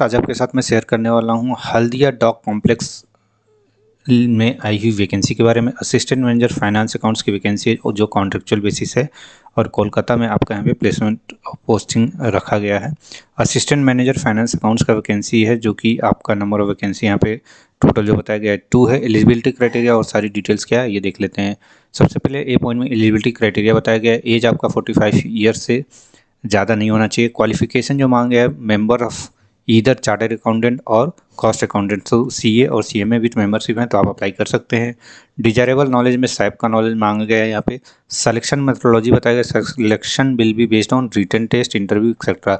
products आज आपके साथ मैं शेयर करने वाला हूँ हल्दिया डॉक कॉम्प्लेक्स में आई हुई वैकेंसी के बारे में असिस्टेंट मैनेजर फाइनेंस अकाउंट्स की वैकेंसी जो कॉन्ट्रेक्चुअल बेसिस है और कोलकाता में आपका यहाँ पे प्लेसमेंट पोस्टिंग रखा गया है असिस्टेंट मैनेजर फाइनेंस अकाउंट्स का वैकेंसी है जो कि आपका नंबर ऑफ वैकेंसी यहाँ पे टोटल जो बताया गया है टू है एलिजिबिलिटी क्राइटेरिया और सारी डिटेल्स क्या है ये देख लेते हैं सबसे पहले ए पॉइंट में एलिजिबिलिटी क्राइटेरिया बताया गया है एज आपका फोर्टी फाइव ईयर से ज़्यादा नहीं होना चाहिए क्वालिफिकेशन जो मांगे है member of either chartered accountant और कॉस्ट अकाउंटेंट तो सी ए और C M A with membership है तो आप अप्लाई कर सकते हैं डिजायरेबल नॉलेज में साइप का नॉलेज मांगा गया है यहाँ पे सलेक्शन मेथोलॉजी बताया गया selection will be based on written test interview etcetera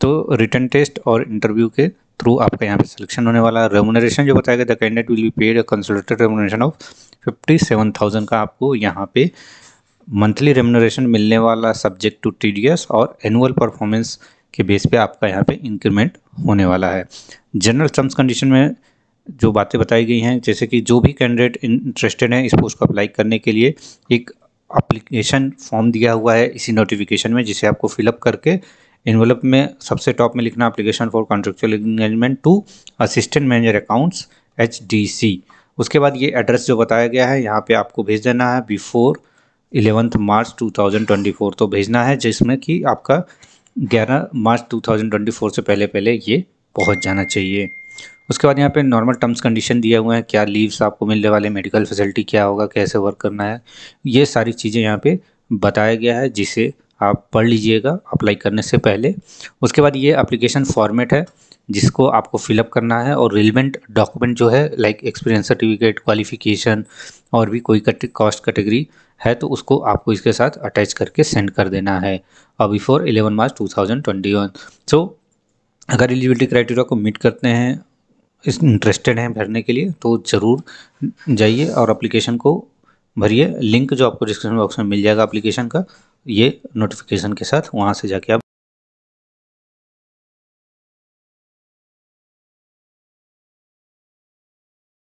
तो रिटर्न टेस्ट और इंटरव्यू के थ्रू आपका यहाँ पे सिलेक्शन होने वाला है रेमोनरेशन जो बताया गया the candidate will be paid consolidated remuneration of fifty seven thousand का आपको यहाँ पे मंथली रेमोनरेशन मिलने वाला सब्जेक्ट टू टी और एनुअल परफॉर्मेंस के बेस पे आपका यहाँ पे इंक्रीमेंट होने वाला है जनरल टर्म्स कंडीशन में जो बातें बताई गई हैं जैसे कि जो भी कैंडिडेट इंटरेस्टेड हैं इस पोस्ट को अप्लाई करने के लिए एक अप्लीकेशन फॉर्म दिया हुआ है इसी नोटिफिकेशन में जिसे आपको फिलअप करके इन्वेलप में सबसे टॉप में लिखना application for contractual engagement to assistant manager accounts H उसके बाद ये एड्रेस जो बताया गया है यहाँ पे आपको भेज देना है बिफोर इलेवंथ मार्च 2024 तो भेजना है जिसमें कि आपका 11 मार्च 2024 से पहले पहले ये पहुंच जाना चाहिए उसके बाद यहाँ पे नॉर्मल टर्म्स कंडीशन दिया हुआ है क्या लीव्स आपको मिलने वाले मेडिकल फैसिलिटी क्या होगा कैसे वर्क करना है ये सारी चीज़ें यहाँ पे बताया गया है जिसे आप पढ़ लीजिएगा अप्लाई करने से पहले उसके बाद ये अप्लीकेशन फॉर्मेट है जिसको आपको फिलअप करना है और रिलेवेंट डॉक्यूमेंट जो है लाइक एक्सपीरियंस सर्टिफिकेट क्वालिफिकेशन और भी कोई कॉस्ट कैटेगरी है तो उसको आपको इसके साथ अटैच करके सेंड कर देना है और before eleven March two thousand twenty one so अगर एलिजिबिलिटी क्राइटेरिया को मीट करते हैं इस इंटरेस्टेड हैं भरने के लिए तो ज़रूर जाइए और अप्लीकेशन को भरिए लिंक जो आपको डिस्क्रिप्शन बॉक्स में मिल जाएगा अप्लीकेशन का ये नोटिफिकेशन के साथ वहाँ से जाके आप